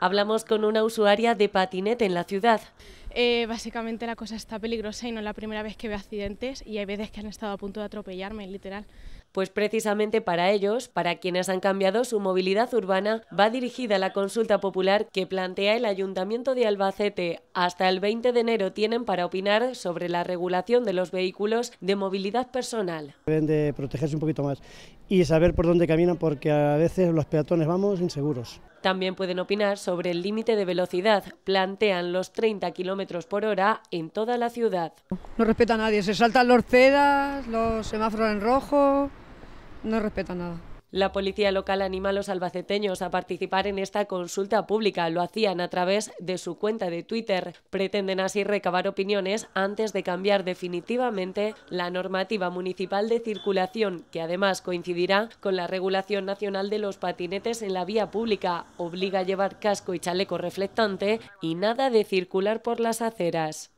Hablamos con una usuaria de patinete en la ciudad. Eh, básicamente la cosa está peligrosa y no es la primera vez que veo accidentes y hay veces que han estado a punto de atropellarme, literal. Pues precisamente para ellos, para quienes han cambiado su movilidad urbana, va dirigida la consulta popular que plantea el Ayuntamiento de Albacete. Hasta el 20 de enero tienen para opinar sobre la regulación de los vehículos de movilidad personal. Deben de protegerse un poquito más y saber por dónde caminan porque a veces los peatones vamos inseguros. También pueden opinar sobre el límite de velocidad. Plantean los 30 kilómetros por hora en toda la ciudad. No respeta a nadie, se saltan los cedas, los semáforos en rojo, no respeta nada. La policía local anima a los albaceteños a participar en esta consulta pública. Lo hacían a través de su cuenta de Twitter. Pretenden así recabar opiniones antes de cambiar definitivamente la normativa municipal de circulación, que además coincidirá con la regulación nacional de los patinetes en la vía pública. Obliga a llevar casco y chaleco reflectante y nada de circular por las aceras.